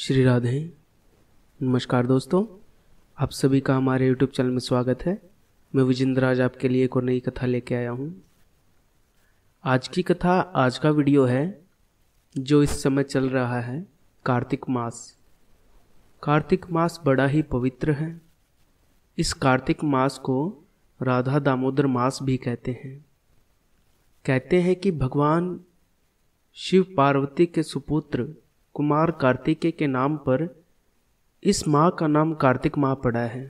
श्री राधे नमस्कार दोस्तों आप सभी का हमारे यूट्यूब चैनल में स्वागत है मैं विजेंद्र आज आपके लिए एक और नई कथा लेके आया हूँ आज की कथा आज का वीडियो है जो इस समय चल रहा है कार्तिक मास कार्तिक मास बड़ा ही पवित्र है इस कार्तिक मास को राधा दामोदर मास भी कहते हैं कहते हैं कि भगवान शिव पार्वती के सुपुत्र कुमार कार्तिकेय के नाम पर इस माँ का नाम कार्तिक माँ पड़ा है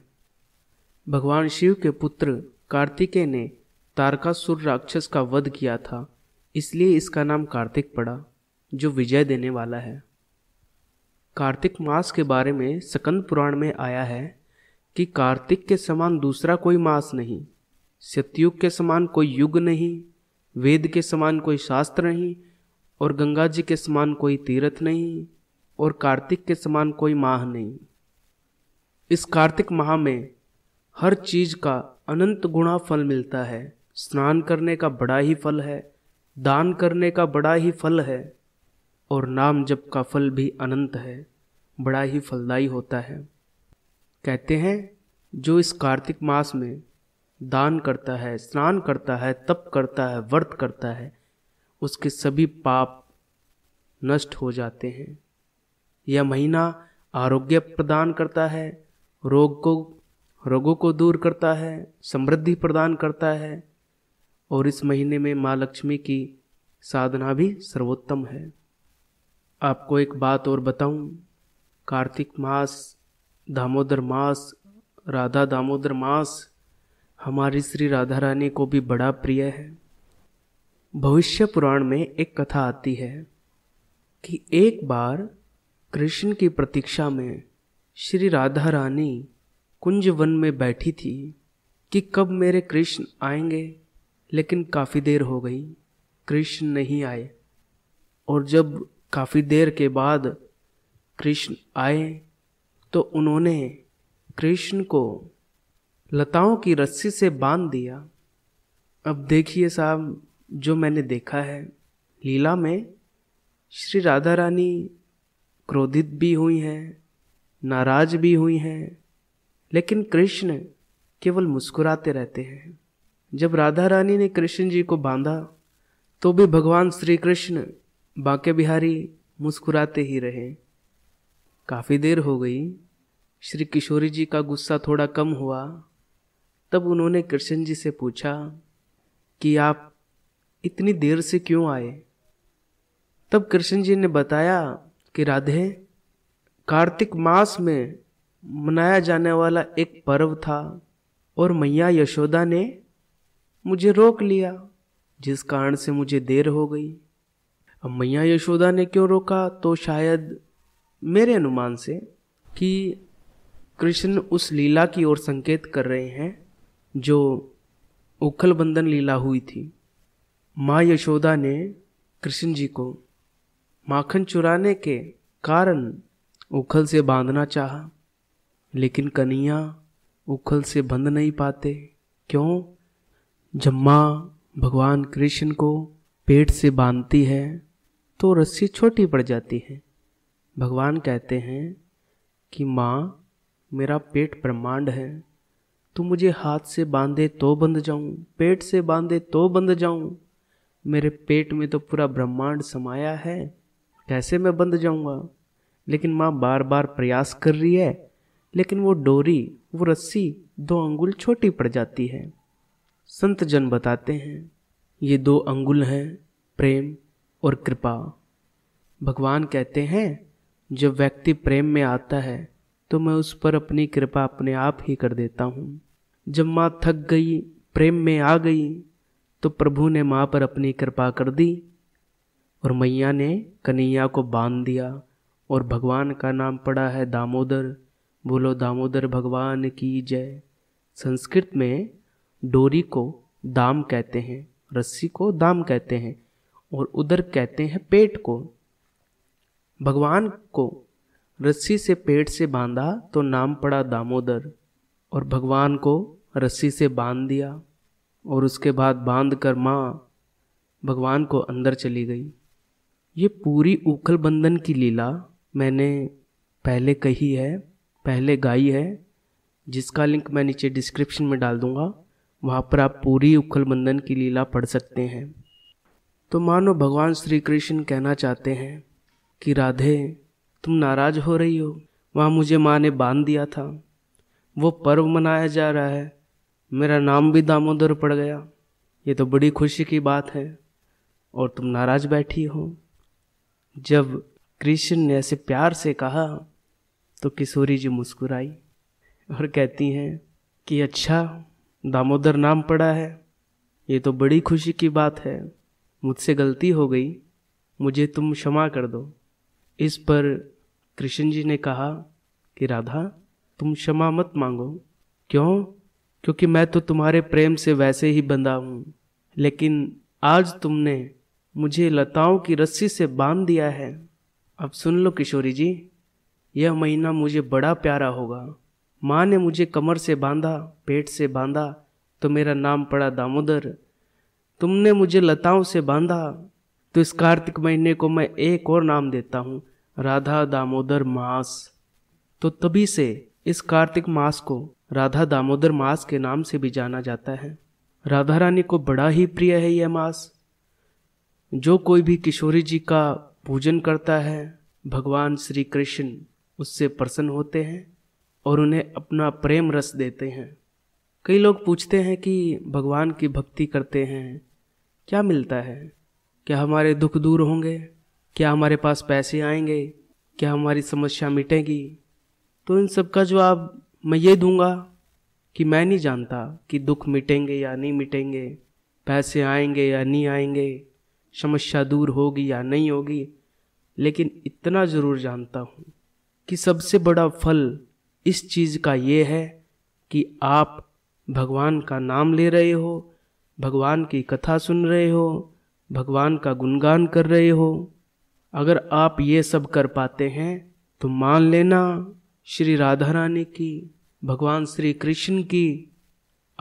भगवान शिव के पुत्र कार्तिकेय ने तारकासुर राक्षस का वध किया था इसलिए इसका नाम कार्तिक पड़ा जो विजय देने वाला है कार्तिक मास के बारे में सकंद पुराण में आया है कि कार्तिक के समान दूसरा कोई मास नहीं सत्युग के समान कोई युग नहीं वेद के समान कोई शास्त्र नहीं और गंगा जी के समान कोई तीर्थ नहीं और कार्तिक के समान कोई माह नहीं इस कार्तिक माह में हर चीज का अनंत गुणा फल मिलता है स्नान करने का बड़ा ही फल है दान करने का बड़ा ही फल है और नाम जप का फल भी अनंत है बड़ा ही फलदायी होता है कहते हैं जो इस कार्तिक मास में दान करता है स्नान करता है तप करता है व्रत करता है उसके सभी पाप नष्ट हो जाते हैं यह महीना आरोग्य प्रदान करता है रोग को रोगों को दूर करता है समृद्धि प्रदान करता है और इस महीने में माँ लक्ष्मी की साधना भी सर्वोत्तम है आपको एक बात और बताऊं कार्तिक मास दामोदर मास राधा दामोदर मास हमारी श्री राधा रानी को भी बड़ा प्रिय है भविष्य पुराण में एक कथा आती है कि एक बार कृष्ण की प्रतीक्षा में श्री राधा रानी कुंज वन में बैठी थी कि कब मेरे कृष्ण आएंगे लेकिन काफ़ी देर हो गई कृष्ण नहीं आए और जब काफ़ी देर के बाद कृष्ण आए तो उन्होंने कृष्ण को लताओं की रस्सी से बांध दिया अब देखिए साहब जो मैंने देखा है लीला में श्री राधा रानी क्रोधित भी हुई हैं नाराज भी हुई हैं लेकिन कृष्ण केवल मुस्कुराते रहते हैं जब राधा रानी ने कृष्ण जी को बांधा तो भी भगवान श्री कृष्ण बांके बिहारी मुस्कुराते ही रहे काफ़ी देर हो गई श्री किशोरी जी का गुस्सा थोड़ा कम हुआ तब उन्होंने कृष्ण जी से पूछा कि आप इतनी देर से क्यों आए तब कृष्ण जी ने बताया कि राधे कार्तिक मास में मनाया जाने वाला एक पर्व था और मैया यशोदा ने मुझे रोक लिया जिस कारण से मुझे देर हो गई अब मैया यशोदा ने क्यों रोका तो शायद मेरे अनुमान से कि कृष्ण उस लीला की ओर संकेत कर रहे हैं जो उखल बंधन लीला हुई थी माँ यशोदा ने कृष्ण जी को माखन चुराने के कारण उखल से बांधना चाहा लेकिन कन्हैया उखल से बंध नहीं पाते क्यों जब माँ भगवान कृष्ण को पेट से बांधती है तो रस्सी छोटी पड़ जाती है भगवान कहते हैं कि माँ मेरा पेट ब्रह्मांड है तू मुझे हाथ से बांधे तो बंध जाऊँ पेट से बांधे तो बंध जाऊँ मेरे पेट में तो पूरा ब्रह्मांड समाया है कैसे मैं बंध जाऊंगा लेकिन माँ बार बार प्रयास कर रही है लेकिन वो डोरी वो रस्सी दो अंगुल छोटी पड़ जाती है संत जन बताते हैं ये दो अंगुल हैं प्रेम और कृपा भगवान कहते हैं जब व्यक्ति प्रेम में आता है तो मैं उस पर अपनी कृपा अपने आप ही कर देता हूँ जब माँ थक गई प्रेम में आ गई तो प्रभु ने माँ पर अपनी कृपा कर दी और मैया ने कन्हैया को बांध दिया और भगवान का नाम पड़ा है दामोदर बोलो दामोदर भगवान की जय संस्कृत में डोरी को दाम कहते हैं रस्सी को दाम कहते हैं और उधर कहते हैं पेट को भगवान को रस्सी से पेट से बांधा तो नाम पड़ा दामोदर और भगवान को रस्सी से बांध दिया और उसके बाद बांध कर माँ भगवान को अंदर चली गई ये पूरी उखल बंधन की लीला मैंने पहले कही है पहले गाई है जिसका लिंक मैं नीचे डिस्क्रिप्शन में डाल दूँगा वहाँ पर आप पूरी उखल बंधन की लीला पढ़ सकते हैं तो मानो भगवान श्री कृष्ण कहना चाहते हैं कि राधे तुम नाराज हो रही हो वहाँ मुझे माँ ने बांध दिया था वो पर्व मनाया जा रहा है मेरा नाम भी दामोदर पड़ गया ये तो बड़ी खुशी की बात है और तुम नाराज बैठी हो जब कृष्ण ने ऐसे प्यार से कहा तो किशोरी जी मुस्कुराई और कहती हैं कि अच्छा दामोदर नाम पड़ा है ये तो बड़ी खुशी की बात है मुझसे गलती हो गई मुझे तुम क्षमा कर दो इस पर कृष्ण जी ने कहा कि राधा तुम क्षमा मत मांगो क्यों क्योंकि मैं तो तुम्हारे प्रेम से वैसे ही बंधा हूँ लेकिन आज तुमने मुझे लताओं की रस्सी से बांध दिया है अब सुन लो किशोरी जी यह महीना मुझे बड़ा प्यारा होगा माँ ने मुझे कमर से बांधा पेट से बांधा तो मेरा नाम पड़ा दामोदर तुमने मुझे लताओं से बांधा तो इस कार्तिक महीने को मैं एक और नाम देता हूँ राधा दामोदर मास तो तभी से इस कार्तिक मास को राधा दामोदर मास के नाम से भी जाना जाता है राधा रानी को बड़ा ही प्रिय है यह मास जो कोई भी किशोरी जी का पूजन करता है भगवान श्री कृष्ण उससे प्रसन्न होते हैं और उन्हें अपना प्रेम रस देते हैं कई लोग पूछते हैं कि भगवान की भक्ति करते हैं क्या मिलता है क्या हमारे दुख दूर होंगे क्या हमारे पास पैसे आएंगे क्या हमारी समस्या मिटेगी तो इन सब का जवाब मैं ये दूंगा कि मैं नहीं जानता कि दुख मिटेंगे या नहीं मिटेंगे पैसे आएंगे या नहीं आएंगे समस्या दूर होगी या नहीं होगी लेकिन इतना ज़रूर जानता हूँ कि सबसे बड़ा फल इस चीज़ का ये है कि आप भगवान का नाम ले रहे हो भगवान की कथा सुन रहे हो भगवान का गुणगान कर रहे हो अगर आप ये सब कर पाते हैं तो मान लेना श्री राधा रानी की भगवान श्री कृष्ण की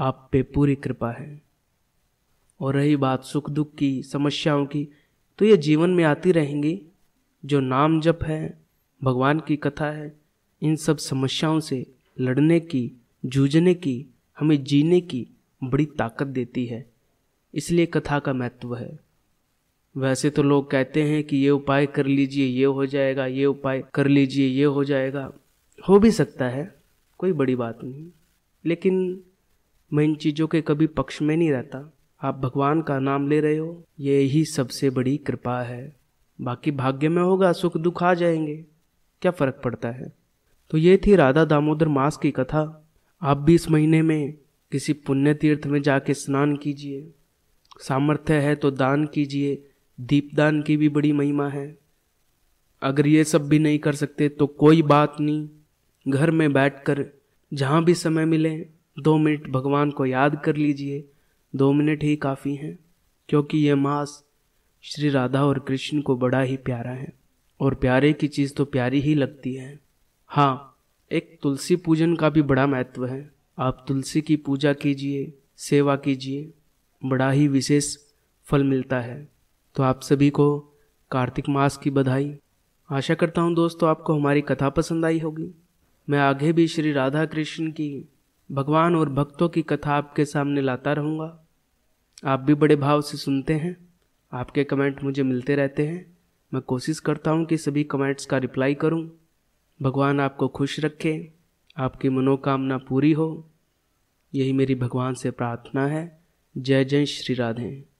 आप पे पूरी कृपा है और रही बात सुख दुख की समस्याओं की तो ये जीवन में आती रहेंगी जो नाम जप है भगवान की कथा है इन सब समस्याओं से लड़ने की जूझने की हमें जीने की बड़ी ताकत देती है इसलिए कथा का महत्व है वैसे तो लोग कहते हैं कि ये उपाय कर लीजिए ये हो जाएगा ये उपाय कर लीजिए ये हो जाएगा हो भी सकता है कोई बड़ी बात नहीं लेकिन मैं इन चीज़ों के कभी पक्ष में नहीं रहता आप भगवान का नाम ले रहे हो ये ही सबसे बड़ी कृपा है बाकी भाग्य में होगा सुख दुख आ जाएंगे क्या फ़र्क पड़ता है तो ये थी राधा दामोदर मास की कथा आप भी इस महीने में किसी पुण्य तीर्थ में जाके स्नान कीजिए सामर्थ्य है तो दान कीजिए दीपदान की भी बड़ी महिमा है अगर ये सब भी नहीं कर सकते तो कोई बात नहीं घर में बैठकर जहाँ भी समय मिले दो मिनट भगवान को याद कर लीजिए दो मिनट ही काफ़ी हैं क्योंकि ये मास श्री राधा और कृष्ण को बड़ा ही प्यारा है और प्यारे की चीज़ तो प्यारी ही लगती है हाँ एक तुलसी पूजन का भी बड़ा महत्व है आप तुलसी की पूजा कीजिए सेवा कीजिए बड़ा ही विशेष फल मिलता है तो आप सभी को कार्तिक मास की बधाई आशा करता हूँ दोस्तों आपको हमारी कथा पसंद आई होगी मैं आगे भी श्री राधा कृष्ण की भगवान और भक्तों की कथा आपके सामने लाता रहूँगा आप भी बड़े भाव से सुनते हैं आपके कमेंट मुझे मिलते रहते हैं मैं कोशिश करता हूँ कि सभी कमेंट्स का रिप्लाई करूँ भगवान आपको खुश रखे आपकी मनोकामना पूरी हो यही मेरी भगवान से प्रार्थना है जय जय श्री राधे